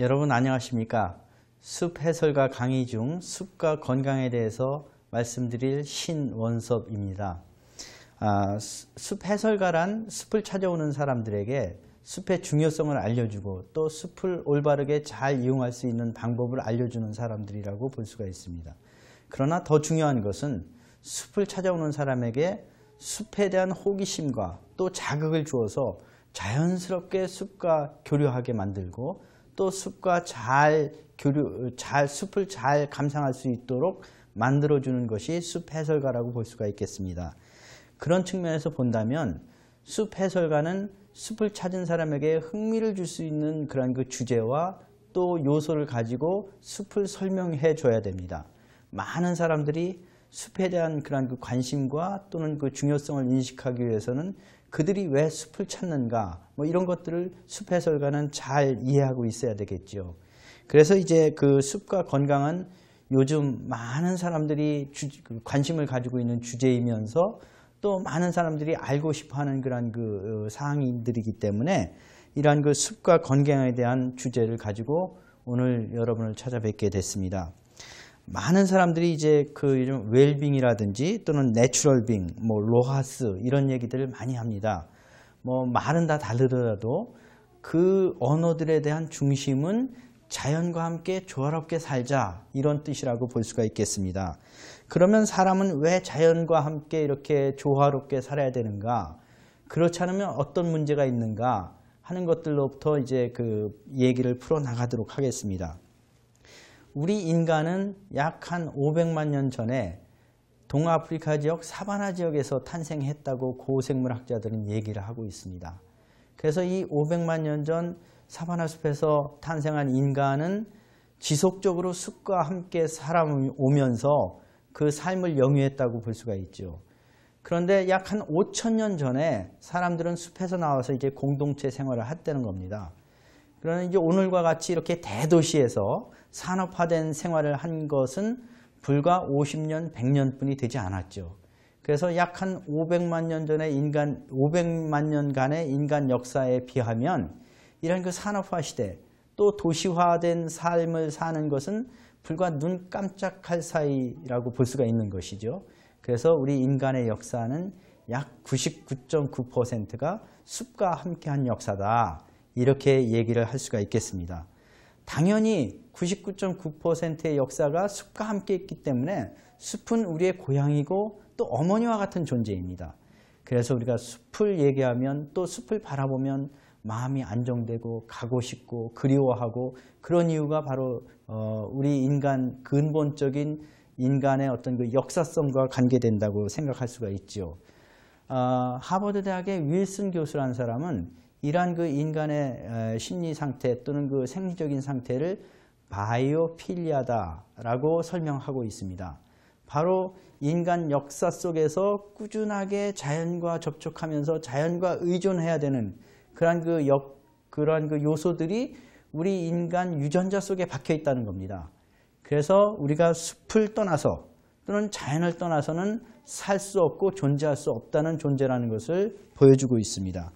여러분 안녕하십니까? 숲해설가 강의 중 숲과 건강에 대해서 말씀드릴 신원섭입니다. 아, 숲 해설가란 숲을 찾아오는 사람들에게 숲의 중요성을 알려주고 또 숲을 올바르게 잘 이용할 수 있는 방법을 알려주는 사람들이라고 볼 수가 있습니다. 그러나 더 중요한 것은 숲을 찾아오는 사람에게 숲에 대한 호기심과 또 자극을 주어서 자연스럽게 숲과 교류하게 만들고 또 숲과 잘 교류, 잘 숲을 잘 감상할 수 있도록 만들어주는 것이 숲 해설가라고 볼 수가 있겠습니다. 그런 측면에서 본다면 숲 해설가는 숲을 찾은 사람에게 흥미를 줄 수 있는 그런 그 주제와 또 요소를 가지고 숲을 설명해 줘야 됩니다. 많은 사람들이 숲에 대한 그런 그 관심과 또는 그 중요성을 인식하기 위해서는 그들이 왜 숲을 찾는가 뭐 이런 것들을 숲 해설가는 잘 이해하고 있어야 되겠죠. 그래서 이제 그 숲과 건강은 요즘 많은 사람들이 주, 그 관심을 가지고 있는 주제이면서 또 많은 사람들이 알고 싶어하는 그런 그 어, 사항들이기 때문에 이러한 그 숲과 건강에 대한 주제를 가지고 오늘 여러분을 찾아뵙게 됐습니다. 많은 사람들이 이제 그 이런 웰빙이라든지 또는 내추럴빙, 뭐 로하스 이런 얘기들을 많이 합니다. 뭐 말은 다 다르더라도 그 언어들에 대한 중심은 자연과 함께 조화롭게 살자 이런 뜻이라고 볼 수가 있겠습니다. 그러면 사람은 왜 자연과 함께 이렇게 조화롭게 살아야 되는가? 그렇지 않으면 어떤 문제가 있는가 하는 것들로부터 이제 그 얘기를 풀어 나가도록 하겠습니다. 우리 인간은 약 한 500만 년 전에 동아프리카 지역 사바나 지역에서 탄생했다고 고생물학자들은 얘기를 하고 있습니다. 그래서 이 500만 년 전 사바나 숲에서 탄생한 인간은 지속적으로 숲과 함께 사람이 오면서 그 삶을 영위했다고 볼 수가 있죠. 그런데 약 한 5천 년 전에 사람들은 숲에서 나와서 이제 공동체 생활을 했다는 겁니다. 그러나 이제 오늘과 같이 이렇게 대도시에서 산업화된 생활을 한 것은 불과 50년, 100년뿐이 되지 않았죠. 그래서 약 한 500만 년 전의 인간, 500만 년간의 인간 역사에 비하면 이런 그 산업화 시대 또 도시화된 삶을 사는 것은 불과 눈 깜짝할 사이라고 볼 수가 있는 것이죠. 그래서 우리 인간의 역사는 약 99.9%가 숲과 함께한 역사다. 이렇게 얘기를 할 수가 있겠습니다. 당연히 99.9%의 역사가 숲과 함께 있기 때문에 숲은 우리의 고향이고 또 어머니와 같은 존재입니다. 그래서 우리가 숲을 얘기하면 또 숲을 바라보면 마음이 안정되고 가고 싶고 그리워하고 그런 이유가 바로 어, 우리 인간 근본적인 인간의 어떤 그 역사성과 관계된다고 생각할 수가 있죠. 아, 하버드 대학의 윌슨 교수라는 사람은 이러한 그 인간의 심리 상태 또는 그 생리적인 상태를 바이오필리아다라고 설명하고 있습니다. 바로 인간 역사 속에서 꾸준하게 자연과 접촉하면서 자연과 의존해야 되는 그러한 그 역, 그러한 그 요소들이 우리 인간 유전자 속에 박혀 있다는 겁니다. 그래서 우리가 숲을 떠나서 또는 자연을 떠나서는 살 수 없고 존재할 수 없다는 존재라는 것을 보여주고 있습니다.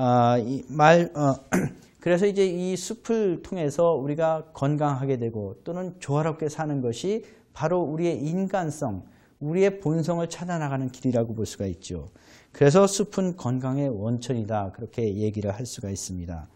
아, 이 말, 어, 그래서 이제 이 숲을 통해서 우리가 건강하게 되고 또는 조화롭게 사는 것이 바로 우리의 인간성, 우리의 본성을 찾아나가는 길이라고 볼 수가 있죠. 그래서 숲은 건강의 원천이다. 그렇게 얘기를 할 수가 있습니다.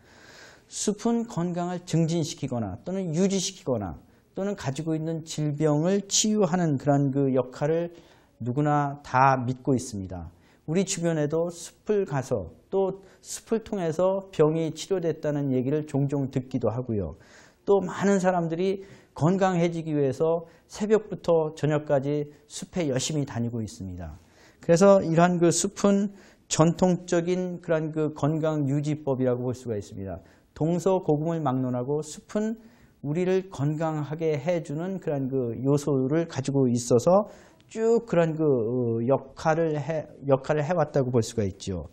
숲은 건강을 증진시키거나 또는 유지시키거나 또는 가지고 있는 질병을 치유하는 그런 그 역할을 누구나 다 믿고 있습니다. 우리 주변에도 숲을 가서 또 숲을 통해서 병이 치료됐다는 얘기를 종종 듣기도 하고요. 또 많은 사람들이 건강해지기 위해서 새벽부터 저녁까지 숲에 열심히 다니고 있습니다. 그래서 이러한 그 숲은 전통적인 그런 그 건강 유지법이라고 볼 수가 있습니다. 동서 고금을 막론하고 숲은 우리를 건강하게 해주는 그런 그 요소를 가지고 있어서 쭉 그런 그 어, 역할을 해, 역할을 해왔다고 볼 수가 있죠.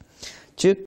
즉